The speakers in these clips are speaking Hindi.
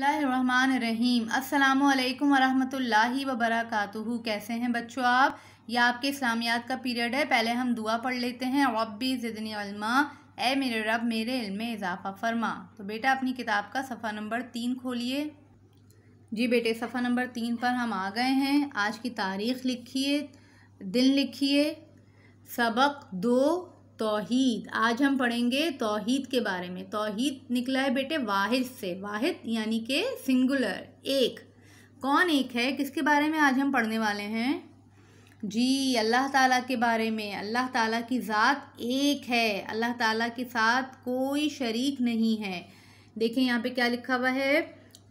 रहीम अस्सलाम वालेकुम वरहमतुल्लाहि वबरकातुहू कैसे हैं बच्चों आप ये आपके इस्लामियात का पीरियड है पहले हम दुआ पढ़ लेते हैं रब्बी ज़िदनी अलमा ए मेरे रब मेरे इल्म में इजाफ़ा फरमा तो बेटा अपनी किताब का सफ़ा नंबर तीन खोलिए जी बेटे सफ़ा नंबर तीन पर हम आ गए हैं आज की तारीख़ लिखिए दिन लिखिए सबक दो तोहीद आज हम पढ़ेंगे तोहीद के बारे में तोहीद निकला है बेटे वाहिद से वाहिद यानी कि सिंगुलर एक कौन एक है किसके बारे में आज हम पढ़ने वाले हैं जी अल्लाह ताला के बारे में अल्लाह ताला की ज़ात एक है अल्लाह ताला के साथ कोई शरीक नहीं है देखें यहाँ पे क्या लिखा हुआ है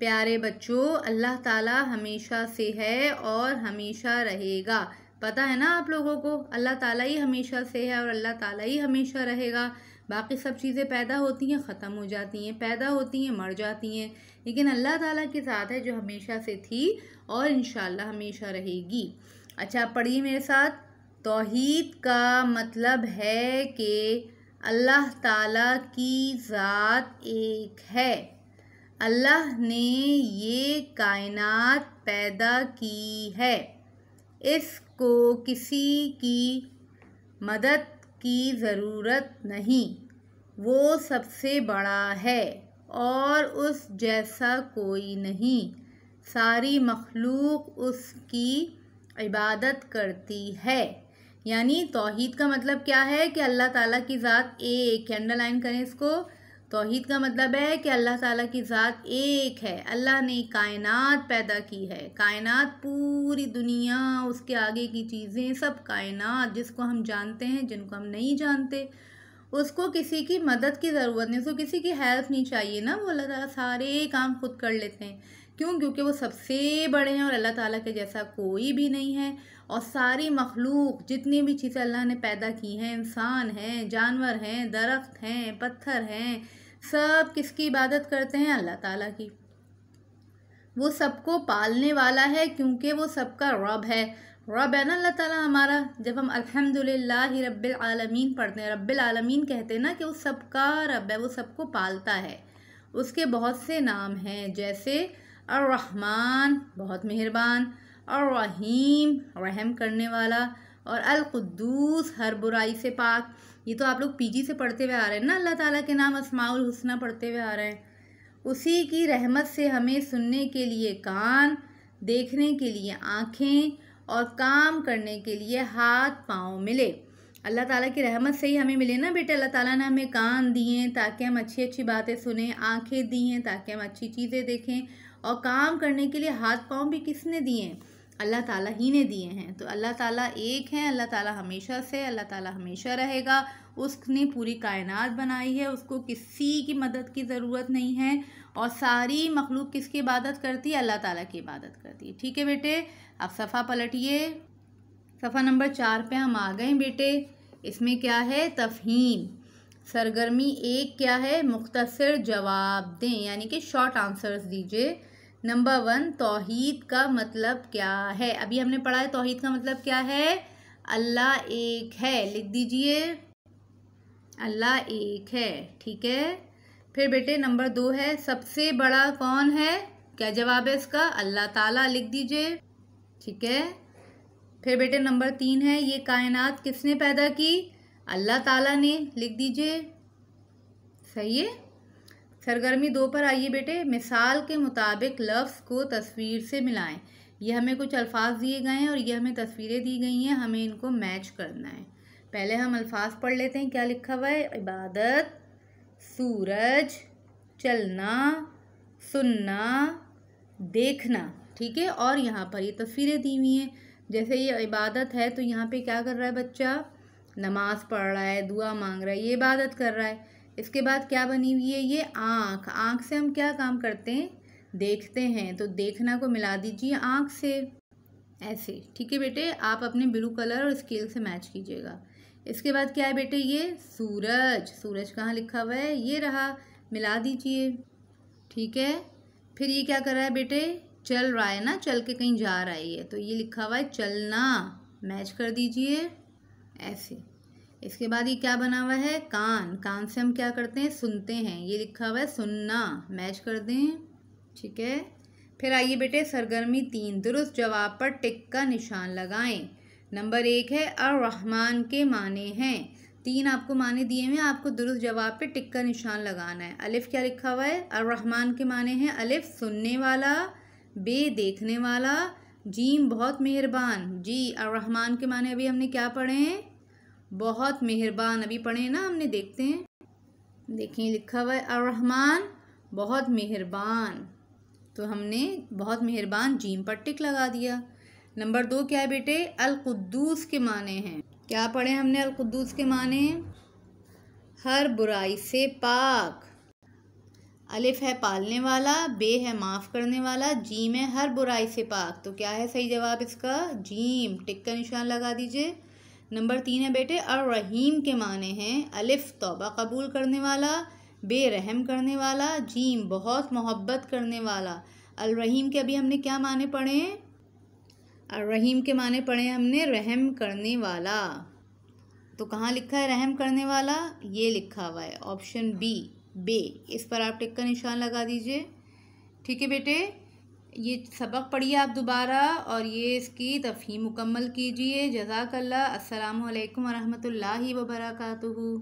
प्यारे बच्चों अल्लाह ताला हमेशा से है और हमेशा रहेगा पता है ना आप लोगों को अल्लाह ताला ही हमेशा से है और अल्लाह ताला ही हमेशा रहेगा बाकी सब चीज़ें पैदा होती हैं ख़त्म हो जाती हैं पैदा होती हैं मर जाती हैं लेकिन अल्लाह ताला के साथ है जो हमेशा से थी और इन हमेशा रहेगी अच्छा आप पढ़िए मेरे साथ तोहद का मतलब है कि अल्लाह ताला की ज़ात एक है अल्लाह ने ये कायनात पैदा की है इसको किसी की मदद की ज़रूरत नहीं वो सबसे बड़ा है और उस जैसा कोई नहीं सारी मखलूक उसकी इबादत करती है यानी तोहद का मतलब क्या है कि अल्लाह ताला की ज़ात एक अंडरलाइन करें इसको तोहहीद का मतलब है कि अल्लाह ताला की ज़ात एक है अल्लाह ने कायनात पैदा की है कायनात पूरी दुनिया उसके आगे की चीज़ें सब कायनात जिसको हम जानते हैं जिनको हम नहीं जानते उसको किसी की मदद की ज़रूरत नहीं उसको किसी की हेल्प नहीं चाहिए ना वो अल्लाह ताला सारे काम खुद कर लेते हैं क्यों क्योंकि वो सबसे बड़े हैं और अल्लाह ताला के जैसा कोई भी नहीं है और सारी मखलूक जितनी भी चीज़ें अल्लाह ने पैदा की हैं इंसान हैं जानवर हैं दरख्त हैं पत्थर हैं सब किसकी इबादत करते हैं अल्लाह ताला की वो सबको पालने वाला है क्योंकि वो सबका रब है रब है ना अल्लाह ताला हमारा जब हम अल्हम्दुलिल्लाह रब्बिल आलमीन पढ़ते हैं रब्बिल आलमीन कहते हैं ना कि वो सबका रब है वो सबको पालता है उसके बहुत से नाम हैं जैसे अर्रहमान बहुत मेहरबान और रहीम रहम करने वाला और अलकुद्दूस हर बुराई से पाक ये तो आप लोग पीजी से पढ़ते हुए आ रहे हैं ना अल्लाह ताला के नाम असमाउल हुसना पढ़ते हुए आ रहे हैं उसी की रहमत से हमें सुनने के लिए कान देखने के लिए आँखें और काम करने के लिए हाथ पाँव मिले अल्लाह ताला की रहमत से ही हमें मिले ना बेटे अल्लाह ताला ने हमें कान दिए ताकि हम अच्छी अच्छी बातें सुने आँखें दी हैं ताकि हम अच्छी चीज़ें देखें और काम करने के लिए हाथ पाँव भी किसने दिए हैं अल्लाह ताला ही ने दिए हैं तो अल्लाह ताला एक है अल्लाह ताला हमेशा से अल्लाह ताला हमेशा रहेगा उसने पूरी कायनात बनाई है उसको किसी की मदद की ज़रूरत नहीं है और सारी मखलूक किसकी इबादत करती है अल्लाह ताला की इबादत करती है ठीक है बेटे आप सफ़ा पलटिए सफ़ा नंबर चार पे हम आ गए बेटे इसमें क्या है तफहीम सरगर्मी एक क्या है मुख्तसर जवाब दें यानी कि शॉर्ट आंसर्स दीजिए नंबर वन तोहीद का मतलब क्या है अभी हमने पढ़ा है तोहीद का मतलब क्या है अल्लाह एक है लिख दीजिए अल्लाह एक है ठीक है फिर बेटे नंबर दो है सबसे बड़ा कौन है क्या जवाब है इसका अल्लाह ताला लिख दीजिए ठीक है फिर बेटे नंबर तीन है ये कायनात किसने पैदा की अल्लाह ताला ने लिख दीजिए सही है सरगर्मी दो पर आइए बेटे मिसाल के मुताबिक लफ्ज़ को तस्वीर से मिलाएं ये हमें कुछ अल्फाज दिए गए हैं और ये हमें तस्वीरें दी गई हैं हमें इनको मैच करना है पहले हम अल्फाज पढ़ लेते हैं क्या लिखा हुआ है इबादत सूरज चलना सुनना देखना ठीक है और यहाँ पर ये तस्वीरें दी हुई हैं जैसे ये इबादत है तो यहाँ पे क्या कर रहा है बच्चा नमाज़ पढ़ रहा है दुआ मांग रहा है ये इबादत कर रहा है इसके बाद क्या बनी हुई है ये आँख आँख से हम क्या काम करते हैं देखते हैं तो देखना को मिला दीजिए आँख से ऐसे ठीक है बेटे आप अपने ब्लू कलर और स्केल से मैच कीजिएगा इसके बाद क्या है बेटे ये सूरज सूरज कहाँ लिखा हुआ है ये रहा मिला दीजिए ठीक है फिर ये क्या कर रहा है बेटे चल रहा है ना चल के कहीं जा रहा है ये तो ये लिखा हुआ है चलना मैच कर दीजिए ऐसे इसके बाद ये क्या बना हुआ है कान कान से हम क्या करते हैं सुनते हैं ये लिखा हुआ है सुनना मैच कर दें ठीक है फिर आइए बेटे सरगर्मी तीन दुरुस्त जवाब पर टिक का निशान लगाएं नंबर एक है रहमान के माने हैं तीन आपको माने दिए हुए आपको दुरुस्त जवाब पे टिक का निशान लगाना है अलिफ क्या लिखा हुआ है रहमान के माने हैं अलिफ सुनने वाला बे देखने वाला जीम बहुत मेहरबान जी रहमान के माने अभी हमने क्या पढ़े हैं बहुत मेहरबान अभी पढ़े ना हमने देखते हैं देखें लिखा हुआ है अरहमान बहुत मेहरबान तो हमने बहुत मेहरबान जीम पर टिक लगा दिया नंबर दो क्या है बेटे अलकुद्दूस के माने हैं क्या पढ़े हमने अलकुद्दूस के माने हर बुराई से पाक अलिफ है पालने वाला बे है माफ़ करने वाला जीम है हर बुराई से पाक तो क्या है सही जवाब इसका जीम टिक का निशान लगा दीजिए नंबर तीन है बेटे और रहीम के माने हैं अलिफ तोबा कबूल करने वाला बेरहम करने वाला जीम बहुत मोहब्बत करने वाला अलरहीम के अभी हमने क्या माने पढ़े हैं के माने पढ़े हमने रहम करने वाला तो कहाँ लिखा है रहम करने वाला ये लिखा हुआ है ऑप्शन बी बे इस पर आप टिक का निशान लगा दीजिए ठीक है बेटे ये सबक पढ़िए आप दोबारा और ये इसकी तफही मुकम्मल कीजिए जजाकल्ला अस्सलाम वालेकुम रहमतुल्लाहि व